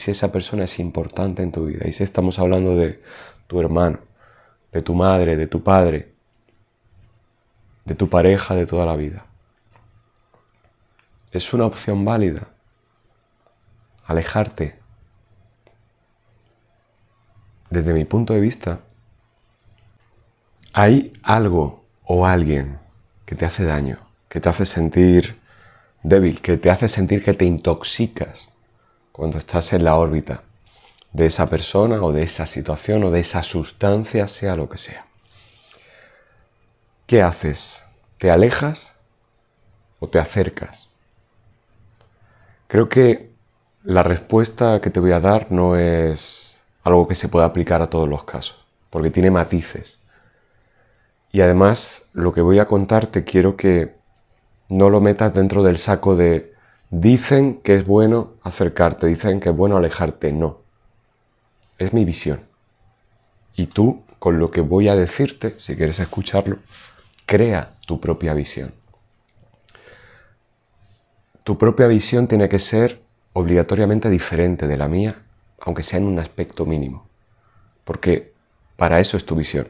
si esa persona es importante en tu vida. Y si estamos hablando de tu hermano, de tu madre, de tu padre, de tu pareja de toda la vida. Es una opción válida. Alejarte. Desde mi punto de vista, hay algo o alguien que te hace daño, que te hace sentir débil, que te hace sentir que te intoxicas cuando estás en la órbita de esa persona o de esa situación o de esa sustancia, sea lo que sea. ¿Qué haces? ¿Te alejas o te acercas? Creo que la respuesta que te voy a dar no es algo que se pueda aplicar a todos los casos, porque tiene matices. Y además, lo que voy a contarte quiero que no lo metas dentro del saco de Dicen que es bueno acercarte, dicen que es bueno alejarte. No. Es mi visión. Y tú, con lo que voy a decirte, si quieres escucharlo, crea tu propia visión. Tu propia visión tiene que ser obligatoriamente diferente de la mía, aunque sea en un aspecto mínimo. Porque para eso es tu visión.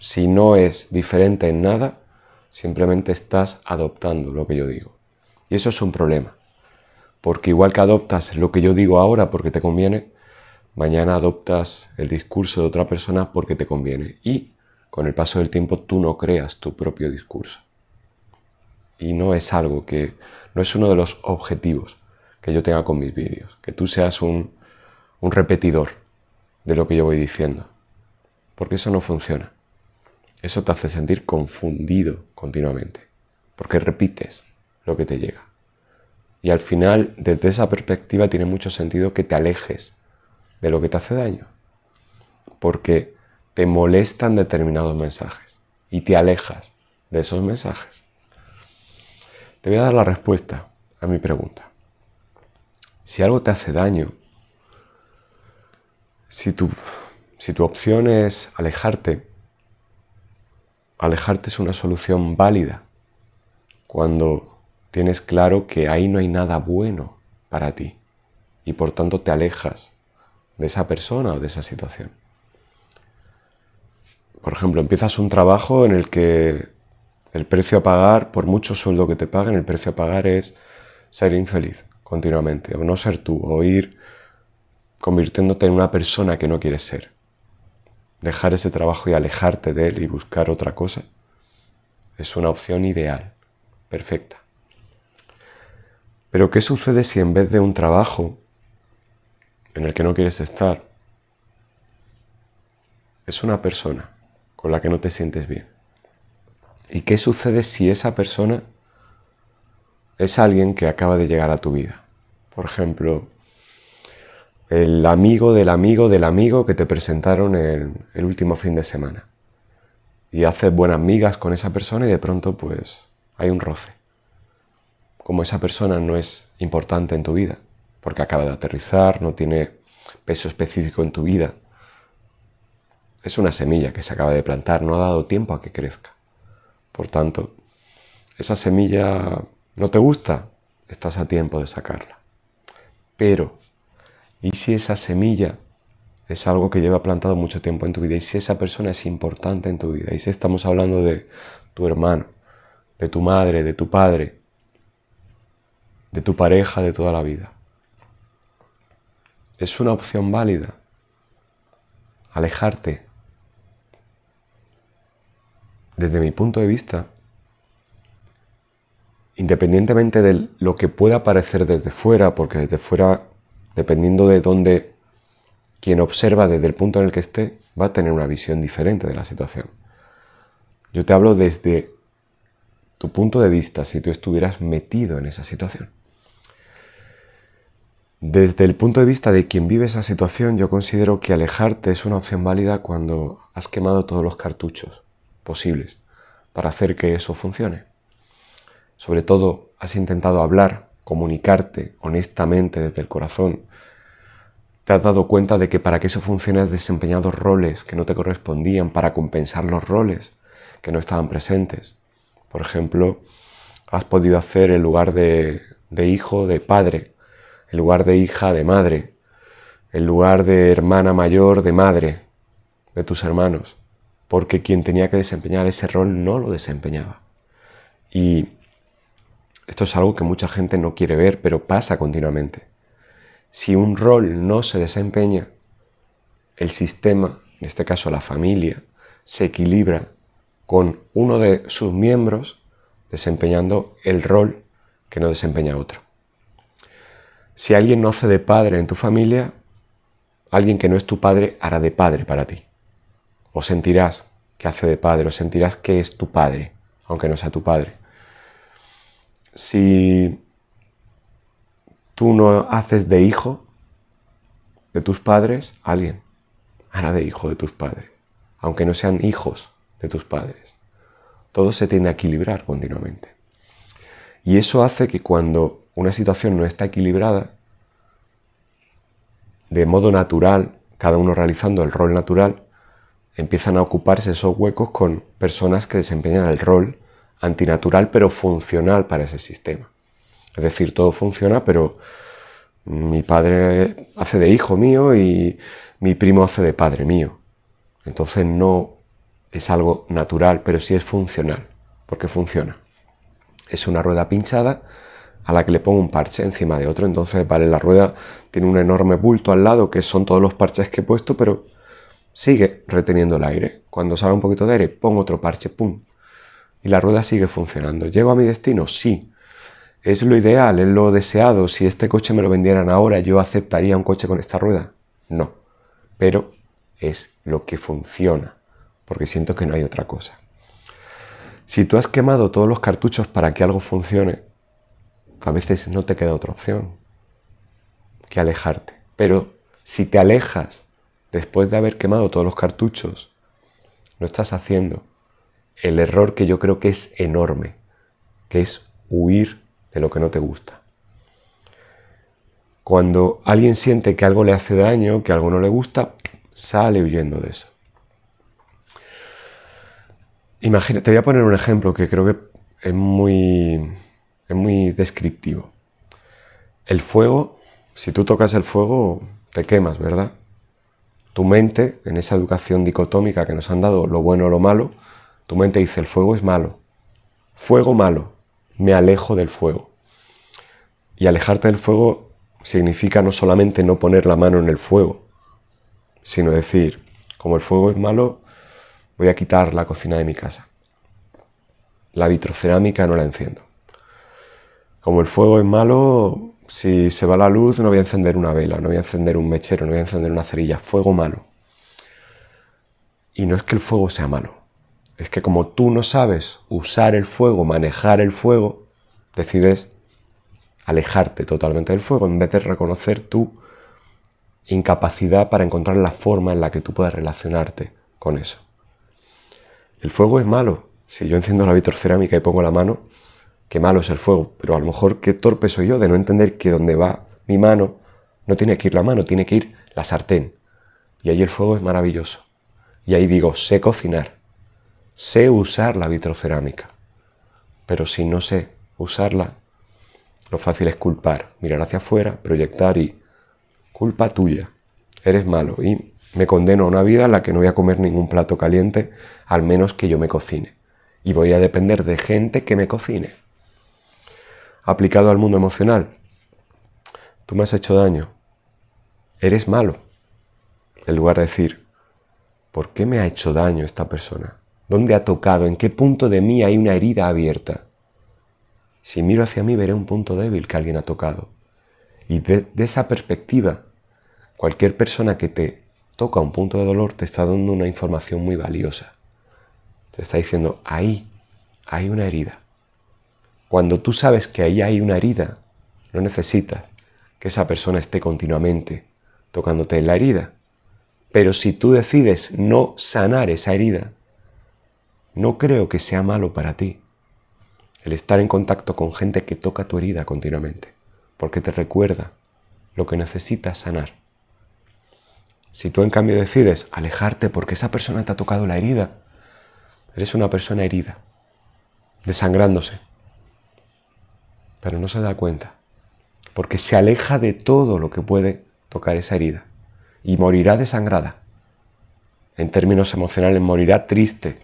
Si no es diferente en nada, simplemente estás adoptando lo que yo digo. Y eso es un problema. Porque igual que adoptas lo que yo digo ahora porque te conviene, mañana adoptas el discurso de otra persona porque te conviene. Y con el paso del tiempo tú no creas tu propio discurso. Y no es algo que, no es uno de los objetivos que yo tenga con mis vídeos, que tú seas un, un repetidor de lo que yo voy diciendo. Porque eso no funciona. Eso te hace sentir confundido continuamente. Porque repites lo que te llega. Y al final, desde esa perspectiva, tiene mucho sentido que te alejes de lo que te hace daño. Porque te molestan determinados mensajes y te alejas de esos mensajes. Te voy a dar la respuesta a mi pregunta. Si algo te hace daño, si tu, si tu opción es alejarte, alejarte es una solución válida cuando tienes claro que ahí no hay nada bueno para ti y por tanto te alejas de esa persona o de esa situación. Por ejemplo, empiezas un trabajo en el que el precio a pagar, por mucho sueldo que te paguen, el precio a pagar es ser infeliz continuamente, o no ser tú, o ir convirtiéndote en una persona que no quieres ser. Dejar ese trabajo y alejarte de él y buscar otra cosa es una opción ideal, perfecta. Pero ¿qué sucede si en vez de un trabajo en el que no quieres estar, es una persona con la que no te sientes bien? ¿Y qué sucede si esa persona es alguien que acaba de llegar a tu vida? Por ejemplo, el amigo del amigo del amigo que te presentaron el, último fin de semana. Y haces buenas migas con esa persona y de pronto pues hay un roce como esa persona no es importante en tu vida, porque acaba de aterrizar, no tiene peso específico en tu vida. Es una semilla que se acaba de plantar, no ha dado tiempo a que crezca. Por tanto, esa semilla no te gusta, estás a tiempo de sacarla. Pero, ¿y si esa semilla es algo que lleva plantado mucho tiempo en tu vida? ¿Y si esa persona es importante en tu vida? ¿Y si estamos hablando de tu hermano, de tu madre, de tu padre, de tu pareja de toda la vida. Es una opción válida. Alejarte. Desde mi punto de vista, independientemente de lo que pueda parecer desde fuera, porque desde fuera, dependiendo de dónde quien observa desde el punto en el que esté, va a tener una visión diferente de la situación. Yo te hablo desde tu punto de vista si tú estuvieras metido en esa situación. Desde el punto de vista de quien vive esa situación, yo considero que alejarte es una opción válida cuando has quemado todos los cartuchos posibles para hacer que eso funcione. Sobre todo, has intentado hablar, comunicarte honestamente desde el corazón. Te has dado cuenta de que para que eso funcione has desempeñado roles que no te correspondían para compensar los roles que no estaban presentes. Por ejemplo, has podido hacer el lugar de, de hijo, de padre, el lugar de hija de madre, el lugar de hermana mayor de madre de tus hermanos, porque quien tenía que desempeñar ese rol no lo desempeñaba. Y esto es algo que mucha gente no quiere ver, pero pasa continuamente. Si un rol no se desempeña, el sistema, en este caso la familia, se equilibra con uno de sus miembros desempeñando el rol que no desempeña otro. Si alguien no hace de padre en tu familia, alguien que no es tu padre hará de padre para ti. O sentirás que hace de padre, o sentirás que es tu padre, aunque no sea tu padre. Si tú no haces de hijo de tus padres, alguien hará de hijo de tus padres, aunque no sean hijos de tus padres. Todo se tiende a equilibrar continuamente. Y eso hace que cuando una situación no está equilibrada, de modo natural, cada uno realizando el rol natural, empiezan a ocuparse esos huecos con personas que desempeñan el rol antinatural pero funcional para ese sistema. Es decir, todo funciona, pero mi padre hace de hijo mío y mi primo hace de padre mío. Entonces no es algo natural, pero sí es funcional, porque funciona. Es una rueda pinchada a la que le pongo un parche encima de otro. Entonces, vale, la rueda tiene un enorme bulto al lado, que son todos los parches que he puesto, pero sigue reteniendo el aire. Cuando sale un poquito de aire, pongo otro parche, ¡pum! Y la rueda sigue funcionando. ¿Llego a mi destino? Sí. Es lo ideal, es lo deseado. Si este coche me lo vendieran ahora, yo aceptaría un coche con esta rueda. No. Pero es lo que funciona, porque siento que no hay otra cosa. Si tú has quemado todos los cartuchos para que algo funcione, a veces no te queda otra opción que alejarte. Pero si te alejas después de haber quemado todos los cartuchos, no estás haciendo el error que yo creo que es enorme, que es huir de lo que no te gusta. Cuando alguien siente que algo le hace daño, que algo no le gusta, sale huyendo de eso. Imagina, te voy a poner un ejemplo que creo que es muy es muy descriptivo. El fuego, si tú tocas el fuego, te quemas, ¿verdad? Tu mente, en esa educación dicotómica que nos han dado, lo bueno o lo malo, tu mente dice, el fuego es malo. Fuego malo, me alejo del fuego. Y alejarte del fuego significa no solamente no poner la mano en el fuego, sino decir, como el fuego es malo, voy a quitar la cocina de mi casa. La vitrocerámica no la enciendo como el fuego es malo, si se va la luz no voy a encender una vela, no voy a encender un mechero, no voy a encender una cerilla, fuego malo. Y no es que el fuego sea malo, es que como tú no sabes usar el fuego, manejar el fuego, decides alejarte totalmente del fuego en vez de reconocer tu incapacidad para encontrar la forma en la que tú puedas relacionarte con eso. El fuego es malo. Si yo enciendo la vitrocerámica y pongo la mano, qué malo es el fuego, pero a lo mejor qué torpe soy yo de no entender que donde va mi mano no tiene que ir la mano, tiene que ir la sartén. Y ahí el fuego es maravilloso. Y ahí digo, sé cocinar, sé usar la vitrocerámica, pero si no sé usarla, lo fácil es culpar, mirar hacia afuera, proyectar y culpa tuya, eres malo y me condeno a una vida en la que no voy a comer ningún plato caliente, al menos que yo me cocine. Y voy a depender de gente que me cocine aplicado al mundo emocional. Tú me has hecho daño. Eres malo. En lugar de decir, ¿por qué me ha hecho daño esta persona? ¿Dónde ha tocado? ¿En qué punto de mí hay una herida abierta? Si miro hacia mí veré un punto débil que alguien ha tocado. Y de, esa perspectiva, cualquier persona que te toca un punto de dolor te está dando una información muy valiosa. Te está diciendo, ahí hay una herida. Cuando tú sabes que ahí hay una herida, no necesitas que esa persona esté continuamente tocándote en la herida. Pero si tú decides no sanar esa herida, no creo que sea malo para ti el estar en contacto con gente que toca tu herida continuamente, porque te recuerda lo que necesitas sanar. Si tú en cambio decides alejarte porque esa persona te ha tocado la herida, eres una persona herida, desangrándose pero no se da cuenta, porque se aleja de todo lo que puede tocar esa herida y morirá desangrada. En términos emocionales, morirá triste,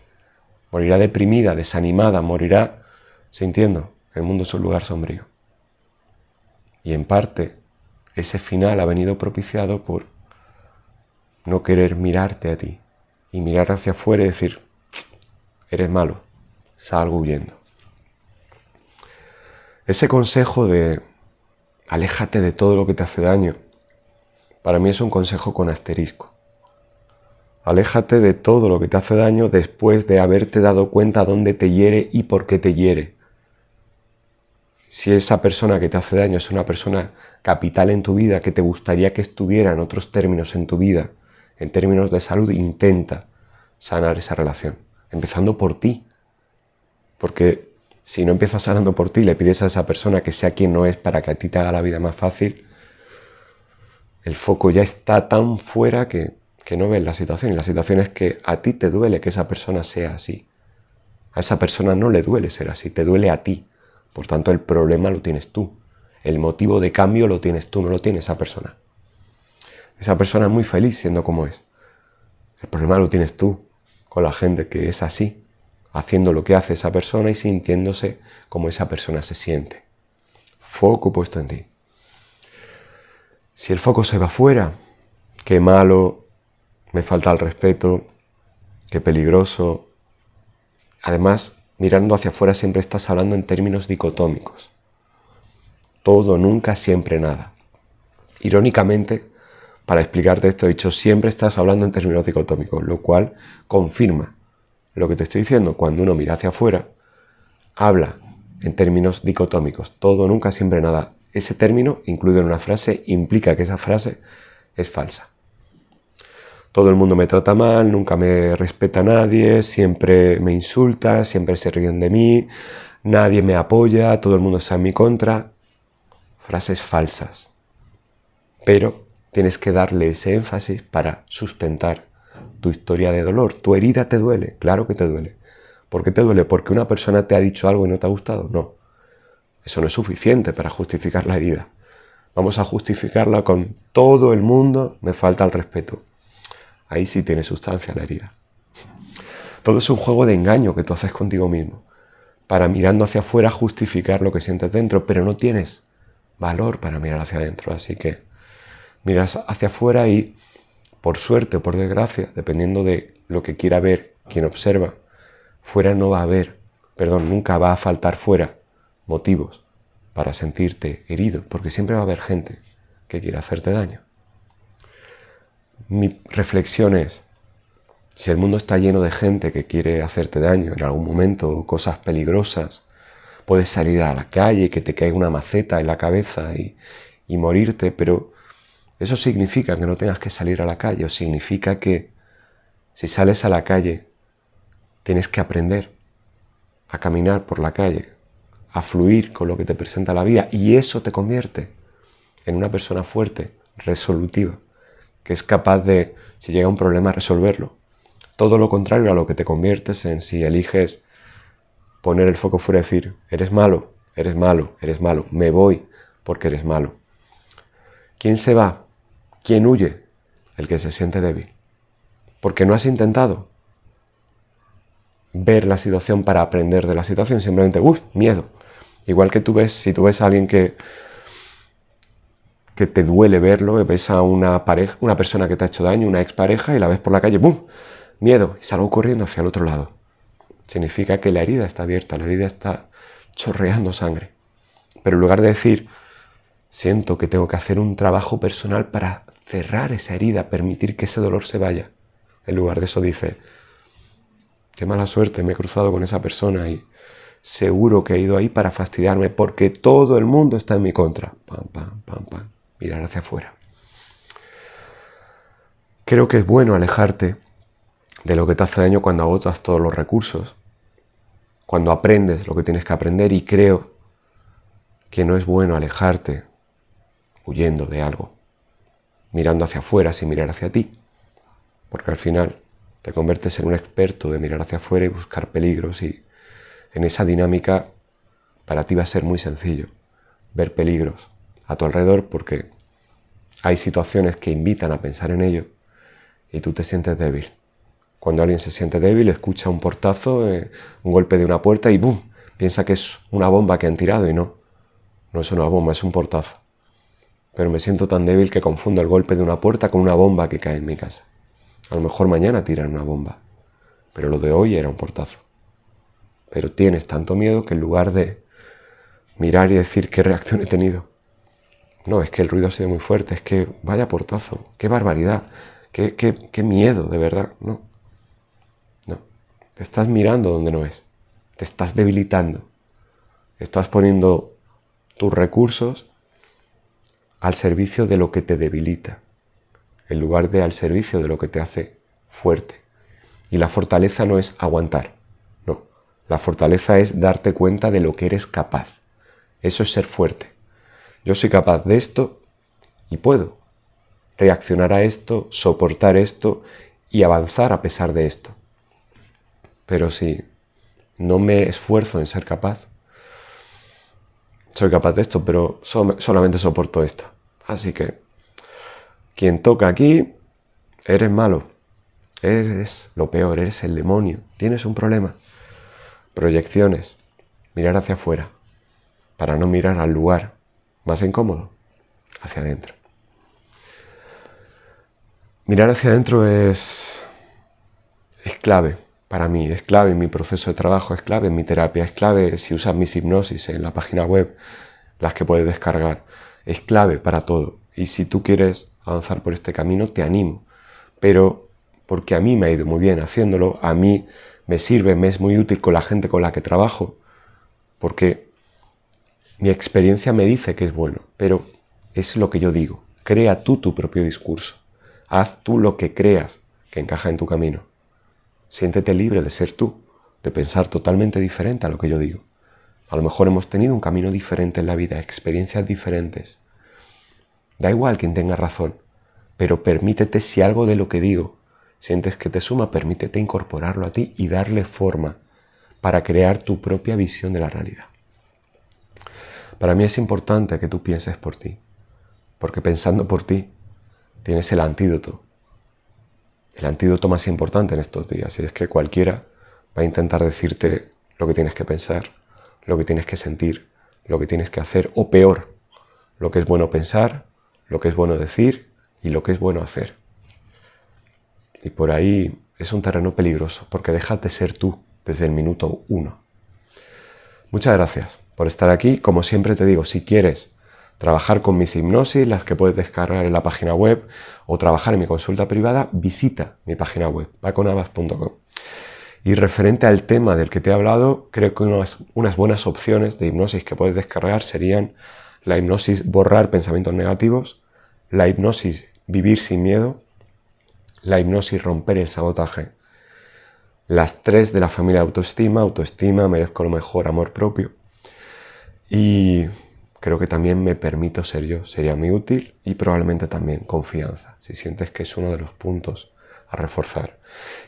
morirá deprimida, desanimada, morirá sintiendo que el mundo es un lugar sombrío. Y en parte, ese final ha venido propiciado por no querer mirarte a ti y mirar hacia afuera y decir, eres malo, salgo huyendo. Ese consejo de aléjate de todo lo que te hace daño, para mí es un consejo con asterisco. Aléjate de todo lo que te hace daño después de haberte dado cuenta dónde te hiere y por qué te hiere. Si esa persona que te hace daño es una persona capital en tu vida, que te gustaría que estuviera en otros términos en tu vida, en términos de salud, intenta sanar esa relación, empezando por ti. Porque si no empiezas sanando por ti y le pides a esa persona que sea quien no es para que a ti te haga la vida más fácil, el foco ya está tan fuera que, que no ves la situación. Y la situación es que a ti te duele que esa persona sea así. A esa persona no le duele ser así, te duele a ti. Por tanto, el problema lo tienes tú. El motivo de cambio lo tienes tú, no lo tiene esa persona. Esa persona es muy feliz siendo como es. El problema lo tienes tú con la gente que es así haciendo lo que hace esa persona y sintiéndose como esa persona se siente. Foco puesto en ti. Si el foco se va afuera, qué malo, me falta el respeto, qué peligroso. Además, mirando hacia afuera siempre estás hablando en términos dicotómicos. Todo, nunca, siempre, nada. Irónicamente, para explicarte esto, he dicho, siempre estás hablando en términos dicotómicos, lo cual confirma lo que te estoy diciendo, cuando uno mira hacia afuera, habla en términos dicotómicos, todo, nunca, siempre, nada. Ese término, incluido en una frase, implica que esa frase es falsa. Todo el mundo me trata mal, nunca me respeta nadie, siempre me insulta, siempre se ríen de mí, nadie me apoya, todo el mundo está en mi contra. Frases falsas. Pero tienes que darle ese énfasis para sustentar tu historia de dolor, tu herida te duele, claro que te duele. ¿Por qué te duele? ¿Porque una persona te ha dicho algo y no te ha gustado? No. Eso no es suficiente para justificar la herida. Vamos a justificarla con todo el mundo, me falta el respeto. Ahí sí tiene sustancia la herida. Todo es un juego de engaño que tú haces contigo mismo, para mirando hacia afuera justificar lo que sientes dentro, pero no tienes valor para mirar hacia adentro. Así que miras hacia afuera y por suerte o por desgracia, dependiendo de lo que quiera ver quien observa, fuera no va a haber, perdón, nunca va a faltar fuera motivos para sentirte herido, porque siempre va a haber gente que quiera hacerte daño. Mi reflexión es, si el mundo está lleno de gente que quiere hacerte daño en algún momento, cosas peligrosas, puedes salir a la calle, que te caiga una maceta en la cabeza y, y morirte, pero eso significa que no tengas que salir a la calle o significa que si sales a la calle tienes que aprender a caminar por la calle, a fluir con lo que te presenta la vida y eso te convierte en una persona fuerte, resolutiva, que es capaz de, si llega un problema, resolverlo. Todo lo contrario a lo que te conviertes en si eliges poner el foco fuera y decir, eres malo, eres malo, eres malo, me voy porque eres malo. ¿Quién se va? ¿Quién huye? El que se siente débil. Porque no has intentado ver la situación para aprender de la situación, simplemente, uff, miedo. Igual que tú ves, si tú ves a alguien que, que te duele verlo, ves a una pareja, una persona que te ha hecho daño, una expareja, y la ves por la calle, ¡bum! Miedo, y salgo corriendo hacia el otro lado. Significa que la herida está abierta, la herida está chorreando sangre. Pero en lugar de decir, siento que tengo que hacer un trabajo personal para cerrar esa herida, permitir que ese dolor se vaya. En lugar de eso dice, qué mala suerte, me he cruzado con esa persona y seguro que he ido ahí para fastidiarme porque todo el mundo está en mi contra. Pam, pam, pam, pam. Mirar hacia afuera. Creo que es bueno alejarte de lo que te hace daño cuando agotas todos los recursos, cuando aprendes lo que tienes que aprender y creo que no es bueno alejarte huyendo de algo mirando hacia afuera sin mirar hacia ti. Porque al final te conviertes en un experto de mirar hacia afuera y buscar peligros y en esa dinámica para ti va a ser muy sencillo ver peligros a tu alrededor porque hay situaciones que invitan a pensar en ello y tú te sientes débil. Cuando alguien se siente débil, escucha un portazo, eh, un golpe de una puerta y ¡bum! Piensa que es una bomba que han tirado y no. No es una bomba, es un portazo pero me siento tan débil que confundo el golpe de una puerta con una bomba que cae en mi casa. A lo mejor mañana tiran una bomba, pero lo de hoy era un portazo. Pero tienes tanto miedo que en lugar de mirar y decir qué reacción he tenido, no, es que el ruido ha sido muy fuerte, es que vaya portazo, qué barbaridad, qué, miedo, de verdad, no. No, te estás mirando donde no es, te estás debilitando, estás poniendo tus recursos al servicio de lo que te debilita, en lugar de al servicio de lo que te hace fuerte. Y la fortaleza no es aguantar, no. La fortaleza es darte cuenta de lo que eres capaz. Eso es ser fuerte. Yo soy capaz de esto y puedo reaccionar a esto, soportar esto y avanzar a pesar de esto. Pero si no me esfuerzo en ser capaz, soy capaz de esto, pero solamente soporto esto. Así que, quien toca aquí, eres malo. Eres lo peor, eres el demonio. Tienes un problema. Proyecciones. Mirar hacia afuera. Para no mirar al lugar más incómodo. Hacia adentro. Mirar hacia adentro es, clave para mí, es clave en mi proceso de trabajo, es clave en mi terapia, es clave si usas mis hipnosis en la página web, las que puedes descargar, es clave para todo. Y si tú quieres avanzar por este camino, te animo. Pero porque a mí me ha ido muy bien haciéndolo, a mí me sirve, me es muy útil con la gente con la que trabajo, porque mi experiencia me dice que es bueno, pero es lo que yo digo. Crea tú tu propio discurso. Haz tú lo que creas que encaja en tu camino. Siéntete libre de ser tú, de pensar totalmente diferente a lo que yo digo. A lo mejor hemos tenido un camino diferente en la vida, experiencias diferentes. Da igual quien tenga razón, pero permítete si algo de lo que digo sientes que te suma, permítete incorporarlo a ti y darle forma para crear tu propia visión de la realidad. Para mí es importante que tú pienses por ti, porque pensando por ti tienes el antídoto. El antídoto más importante en estos días, y es que cualquiera va a intentar decirte lo que tienes que pensar, lo que tienes que sentir, lo que tienes que hacer, o peor, lo que es bueno pensar, lo que es bueno decir y lo que es bueno hacer. Y por ahí es un terreno peligroso, porque dejas de ser tú desde el minuto uno. Muchas gracias por estar aquí. Como siempre te digo, si quieres trabajar con mis hipnosis, las que puedes descargar en la página web, o trabajar en mi consulta privada, visita mi página web, paconavas.com. Y referente al tema del que te he hablado, creo que unas, buenas opciones de hipnosis que puedes descargar serían la hipnosis borrar pensamientos negativos, la hipnosis vivir sin miedo, la hipnosis romper el sabotaje. Las tres de la familia autoestima, autoestima, merezco lo mejor, amor propio. Y creo que también me permito ser yo, sería muy útil y probablemente también confianza. Si sientes que es uno de los puntos a reforzar.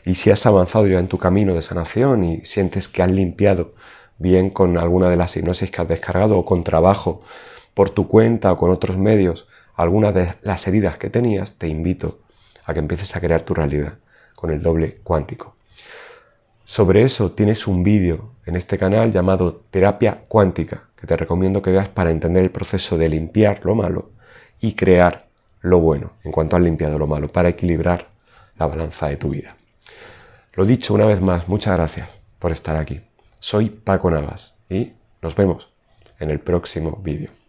Y si has avanzado ya en tu camino de sanación y sientes que has limpiado bien con alguna de las hipnosis que has descargado o con trabajo por tu cuenta o con otros medios, algunas de las heridas que tenías, te invito a que empieces a crear tu realidad con el doble cuántico. Sobre eso tienes un vídeo en este canal llamado Terapia Cuántica, que te recomiendo que veas para entender el proceso de limpiar lo malo y crear lo bueno en cuanto has limpiado lo malo, para equilibrar la balanza de tu vida. Lo dicho una vez más, muchas gracias por estar aquí. Soy Paco Navas y nos vemos en el próximo vídeo.